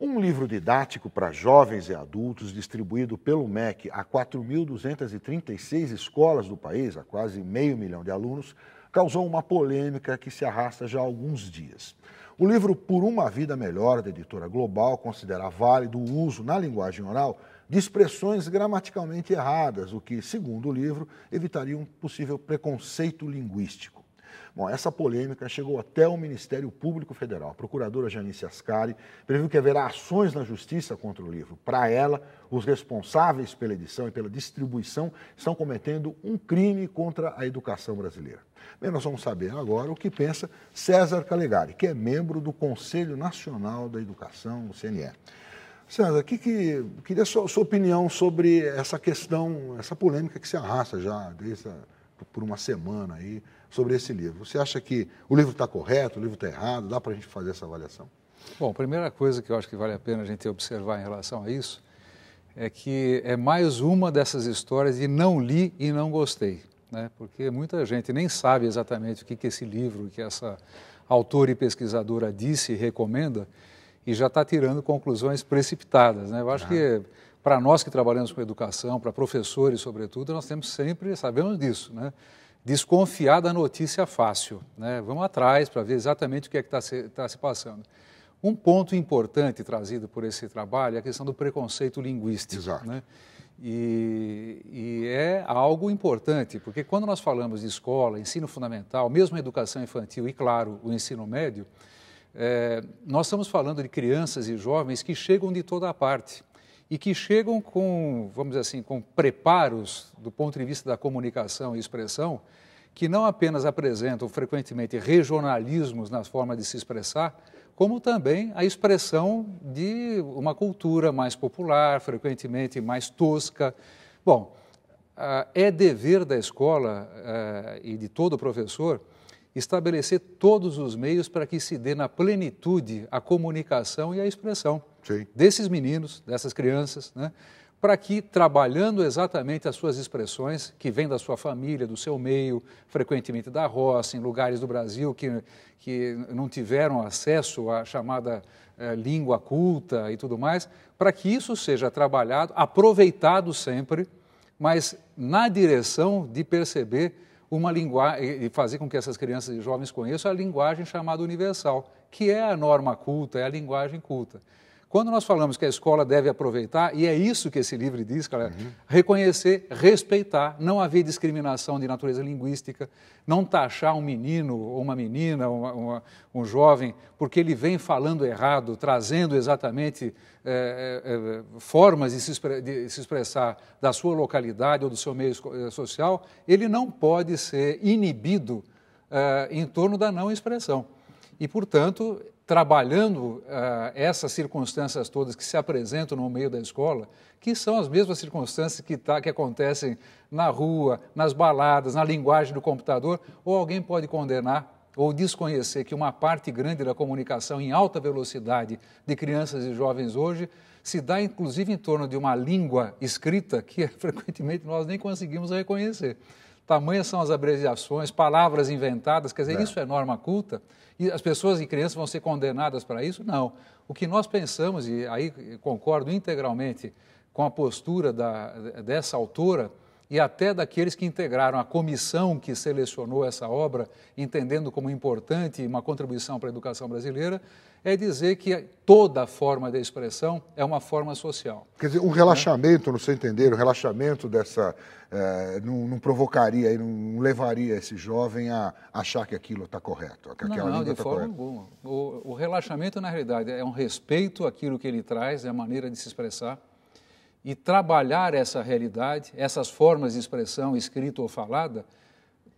Um livro didático para jovens e adultos, distribuído pelo MEC a 4.236 escolas do país, a quase meio milhão de alunos, causou uma polêmica que se arrasta já há alguns dias. O livro Por uma Vida Melhor, da editora Global, considera válido o uso na linguagem oral de expressões gramaticalmente erradas, o que, segundo o livro, evitaria um possível preconceito linguístico. Bom, essa polêmica chegou até o Ministério Público Federal. A procuradora Janice Ascari previu que haverá ações na justiça contra o livro. Para ela, os responsáveis pela edição e pela distribuição estão cometendo um crime contra a educação brasileira. Bem, nós vamos saber agora o que pensa César Calegari, que é membro do Conselho Nacional da Educação, o CNE. César, que, que, queria a sua, sua, opinião sobre essa questão, essa polêmica que se arrasta já desde a, por uma semana aí, sobre esse livro. Você acha que o livro está correto, o livro está errado? Dá para a gente fazer essa avaliação? Bom, a primeira coisa que eu acho que vale a pena a gente observar em relação a isso é que é mais uma dessas histórias de não li e não gostei, né? porque muita gente nem sabe exatamente o que, que esse livro, que essa autora e pesquisadora disse e recomenda, e já está tirando conclusões precipitadas. Né? Eu acho ah. que para nós que trabalhamos com educação, para professores sobretudo, nós temos sempre, sabemos disso, né? desconfiar da notícia fácil. Né? Vamos atrás para ver exatamente o que é que está se, tá se passando. Um ponto importante trazido por esse trabalho é a questão do preconceito linguístico. Exato. Né? E, e, é algo importante, porque quando nós falamos de escola, ensino fundamental, mesmo a educação infantil e, claro, o ensino médio, é, nós estamos falando de crianças e jovens que chegam de toda a parte e que chegam com, vamos dizer assim, com preparos do ponto de vista da comunicação e expressão, que não apenas apresentam frequentemente regionalismos na forma de se expressar, como também a expressão de uma cultura mais popular, frequentemente mais tosca. Bom, é dever da escola é, e de todo professor estabelecer todos os meios para que se dê na plenitude a comunicação e a expressão. Sim. desses meninos, dessas crianças, né? para que, trabalhando exatamente as suas expressões, que vêm da sua família, do seu meio, frequentemente da roça, em lugares do Brasil que, que não tiveram acesso à chamada eh, língua culta e tudo mais, para que isso seja trabalhado, aproveitado sempre, mas na direção de perceber uma linguagem, e fazer com que essas crianças e jovens conheçam a linguagem chamada universal, que é a norma culta, é a linguagem culta. Quando nós falamos que a escola deve aproveitar, e é isso que esse livro diz, galera, uhum. reconhecer, respeitar, não haver discriminação de natureza linguística, não taxar um menino ou uma menina, uma, uma, um jovem, porque ele vem falando errado, trazendo exatamente é, é, formas de se, de se expressar da sua localidade ou do seu meio social, ele não pode ser inibido em torno da não expressão. E, portanto, trabalhando uh, essas circunstâncias todas que se apresentam no meio da escola, que são as mesmas circunstâncias que, tá, que acontecem na rua, nas baladas, na linguagem do computador, ou alguém pode condenar ou desconhecer que uma parte grande da comunicação em alta velocidade de crianças e jovens hoje se dá inclusive em torno de uma língua escrita que frequentemente nós nem conseguimos reconhecer tamanhas são as abreviações, palavras inventadas, quer dizer, é. isso é norma culta? E as pessoas e crianças vão ser condenadas para isso? Não. O que nós pensamos, e aí concordo integralmente com a postura da, dessa autora, e até daqueles que integraram a comissão que selecionou essa obra, entendendo como importante uma contribuição para a educação brasileira, é dizer que toda forma de expressão é uma forma social. Quer dizer, o um relaxamento, no seu entender, o relaxamento dessa. É, não, não, provocaria, não levaria esse jovem a achar que aquilo está correto. Que não, não de tá forma alguma. O, o relaxamento, na realidade, é um respeito àquilo que ele traz, é a maneira de se expressar e trabalhar essa realidade, essas formas de expressão escrita ou falada,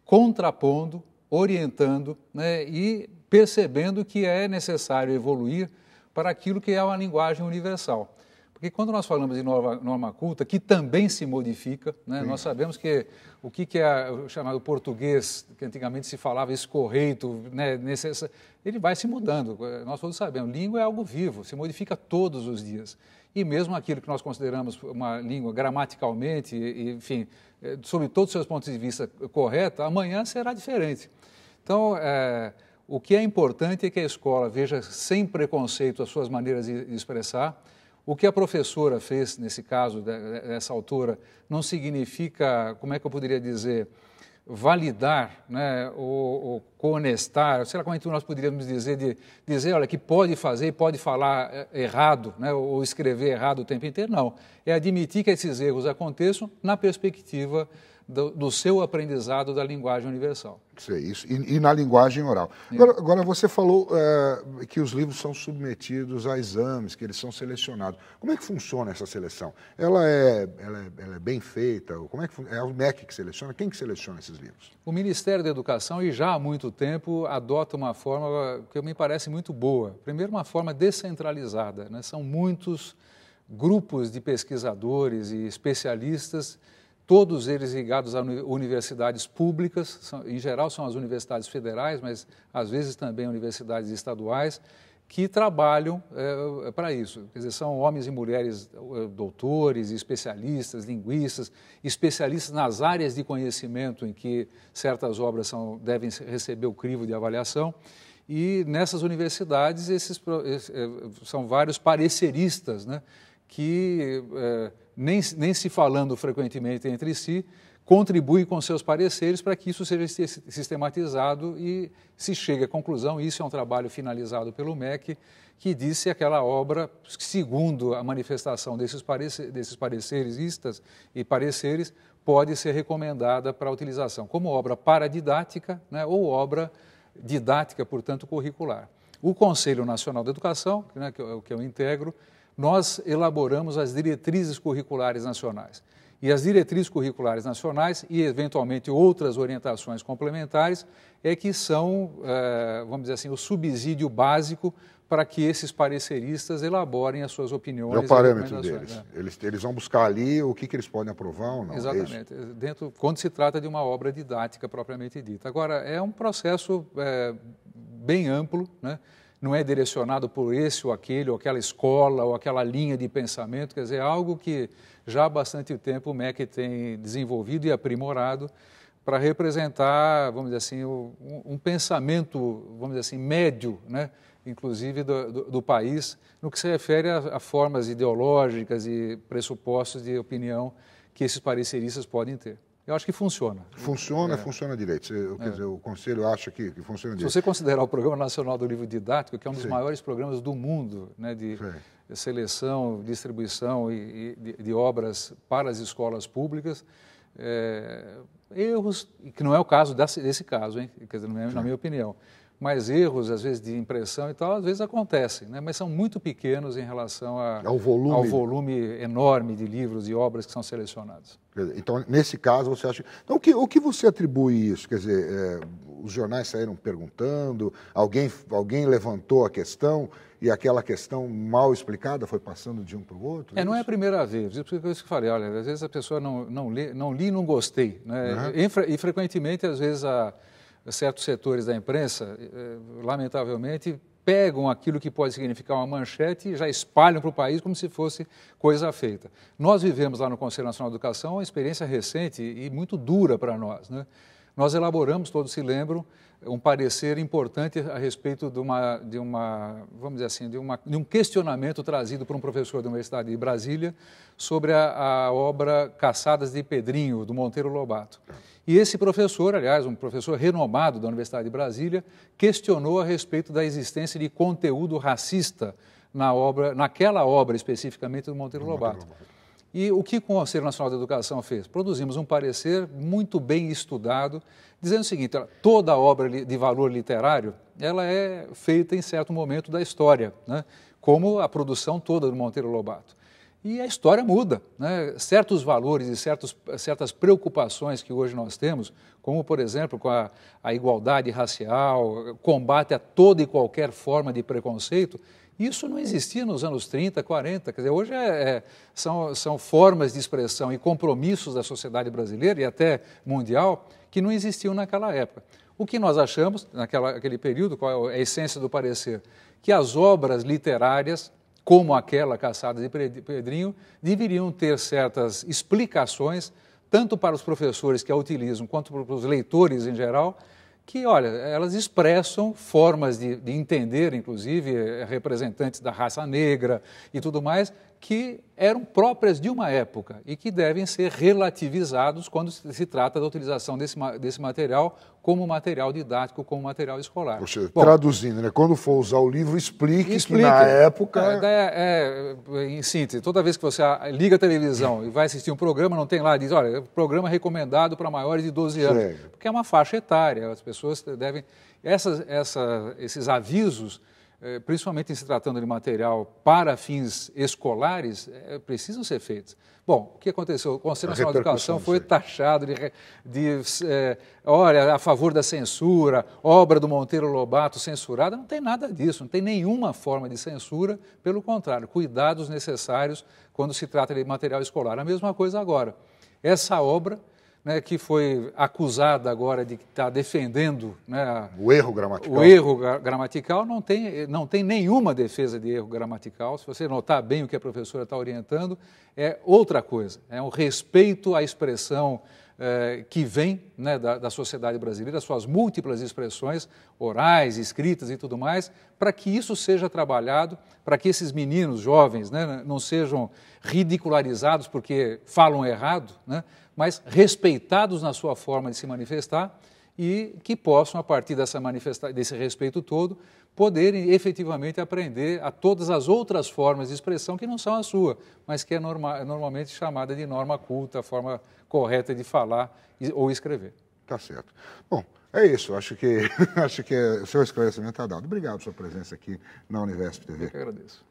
contrapondo, orientando né, e percebendo que é necessário evoluir para aquilo que é uma linguagem universal. Porque quando nós falamos de nova, norma culta, que também se modifica, né? nós sabemos que o que, é o chamado português, que antigamente se falava escorreito, né? Necess... ele vai se mudando, nós todos sabemos. Língua é algo vivo, se modifica todos os dias e mesmo aquilo que nós consideramos uma língua gramaticalmente, enfim, eh, sob todos os seus pontos de vista eh, correta, amanhã será diferente. Então, é, o que é importante é que a escola veja sem preconceito as suas maneiras de, de expressar. O que a professora fez nesse caso, dessa altura, não significa, como é que eu poderia dizer, validar, né, ou, ou conectar, sei lá como é que nós poderíamos dizer, de dizer, olha, que pode fazer pode falar eh, errado, né, ou escrever errado o tempo inteiro, não. É admitir que esses erros aconteçam na perspectiva do, do seu aprendizado da linguagem universal. Isso é isso. E, e na linguagem oral. Agora, agora você falou é, que os livros são submetidos a exames, que eles são selecionados. Como é que funciona essa seleção? Ela é, ela é, ela é bem feita? Como é, que, é o MEC que seleciona? Quem que seleciona esses livros? O Ministério da Educação, e já há muito tempo, adota uma forma que me parece muito boa. Primeiro, uma forma descentralizada. Né? São muitos grupos de pesquisadores e especialistas todos eles ligados a universidades públicas, são, em geral são as universidades federais, mas às vezes também universidades estaduais, que trabalham é, é para isso. Quer dizer, são homens e mulheres é, doutores, especialistas, linguistas, especialistas nas áreas de conhecimento em que certas obras são, devem receber o crivo de avaliação. E nessas universidades, esses, é, são vários pareceristas, né? que, é, nem, nem se falando frequentemente entre si, contribuem com seus pareceres para que isso seja sistematizado e se chegue à conclusão. Isso é um trabalho finalizado pelo MEC, que disse aquela obra, segundo a manifestação desses, parece, desses e pareceres, pode ser recomendada para utilização como obra paradidática né, ou obra didática, portanto, curricular. O Conselho Nacional da Educação, né, que, eu, é que eu integro, nós elaboramos as diretrizes curriculares nacionais. E as diretrizes curriculares nacionais e, eventualmente, outras orientações complementares é que são, eh, vamos dizer assim, o subsídio básico para que esses pareceristas elaborem as suas opiniões. É o parâmetro deles. Né? Eles, eles vão buscar ali o que, que eles podem aprovar ou não. É Exatamente. É Dentro, quando se trata de uma obra didática propriamente dita. Agora, é um processo é, bem amplo, né? não é direcionado por esse ou aquele, ou aquela escola, ou aquela linha de pensamento, quer dizer, é algo que já há bastante tempo o MEC tem desenvolvido e aprimorado para representar, vamos dizer assim, um, pensamento, vamos dizer assim, médio, né? inclusive do, do, do país, no que se refere a, a formas ideológicas e pressupostos de opinião que esses pareceristas podem ter. Eu acho que funciona. Funciona, é. funciona direito. Eu, quer é. dizer, o Conselho acha que, que funciona direito. Se você considerar o Programa Nacional do Livro Didático, que é um dos Sim. maiores programas do mundo né, de Sim. seleção, distribuição e, e de, de, obras para as escolas públicas, é, erros, que não é o caso desse, desse caso, hein, dizer, na minha opinião mais erros, às vezes, de impressão e tal, às vezes acontecem, né? mas são muito pequenos em relação a, ao, volume. ao, volume. enorme de livros e obras que são selecionados. Então, nesse caso, você acha. Então, o que, o que você atribui isso? Quer dizer, é, os jornais saíram perguntando, alguém, alguém levantou a questão e aquela questão mal explicada foi passando de um para o outro? É, é, não é a primeira vez. É isso que eu falei, olha, às vezes a pessoa não, não, lê, não li e não gostei. Né? Uhum. E, e frequentemente, às vezes, a certos setores da imprensa, eh, lamentavelmente, pegam aquilo que pode significar uma manchete e já espalham para o país como se fosse coisa feita. Nós vivemos lá no Conselho Nacional de Educação uma experiência recente e muito dura para nós. Né? Nós elaboramos, todos se lembram, um parecer importante a respeito de uma, de uma vamos dizer assim, de, uma, de um questionamento trazido por um professor da Universidade de Brasília sobre a, a obra Caçadas de Pedrinho, do Monteiro Lobato. E esse professor, aliás, um professor renomado da Universidade de Brasília, questionou a respeito da existência de conteúdo racista na obra, naquela obra especificamente do Monteiro Lobato. E o que o Conselho Nacional de Educação fez? Produzimos um parecer muito bem estudado, dizendo o seguinte: toda obra de valor literário ela é feita em certo momento da história, né? como a produção toda do Monteiro Lobato e a história muda. Né? Certos valores e certos, certas preocupações que hoje nós temos, como, por exemplo, com a, a igualdade racial, combate a toda e qualquer forma de preconceito, isso não existia nos anos 30, 40. Quer dizer, hoje é, é, são, são formas de expressão e compromissos da sociedade brasileira e até mundial que não existiam naquela época. O que nós achamos, naquele período, qual é a essência do parecer? Que as obras literárias como aquela caçada de Pedrinho, deveriam ter certas explicações, tanto para os professores que a utilizam, quanto para os leitores em geral, que, olha, elas expressam formas de, de entender, inclusive, representantes da raça negra e tudo mais, que eram próprias de uma época e que devem ser relativizados quando se trata da utilização desse, desse material como material didático, como material escolar. Ou seja, Bom, traduzindo, né? quando for usar o livro, explique, explique que na época... É, é, é, em síntese, toda vez que você liga a televisão e vai assistir um programa, não tem lá, diz, olha, programa recomendado para maiores de 12 anos, Sim. porque é uma faixa etária, as pessoas devem... Essas, essa, esses avisos é, principalmente em se tratando de material para fins escolares, é, precisam ser feitos. Bom, o que aconteceu? O Conselho Nacional de Educação foi taxado de, de é, olha, a favor da censura, obra do Monteiro Lobato censurada. Não tem nada disso, não tem nenhuma forma de censura. Pelo contrário, cuidados necessários quando se trata de material escolar. A mesma coisa agora. Essa obra né, que foi acusada agora de estar tá defendendo né, o erro gramatical. O erro gramatical não tem, não tem nenhuma defesa de erro gramatical. Se você notar bem o que a professora está orientando, é outra coisa. É um respeito à expressão eh, que vem né, da, da sociedade brasileira, suas múltiplas expressões orais, escritas e tudo mais, para que isso seja trabalhado, para que esses meninos jovens né, não sejam ridicularizados porque falam errado, né, mas respeitados na sua forma de se manifestar e que possam, a partir dessa desse respeito todo, poderem efetivamente aprender a todas as outras formas de expressão que não são a sua, mas que é norma é normalmente chamada de norma culta, a forma correta de falar ou escrever. Tá certo. Bom, é isso. Acho que acho que o seu esclarecimento está dado. Obrigado pela sua presença aqui na Universo TV. Eu que agradeço.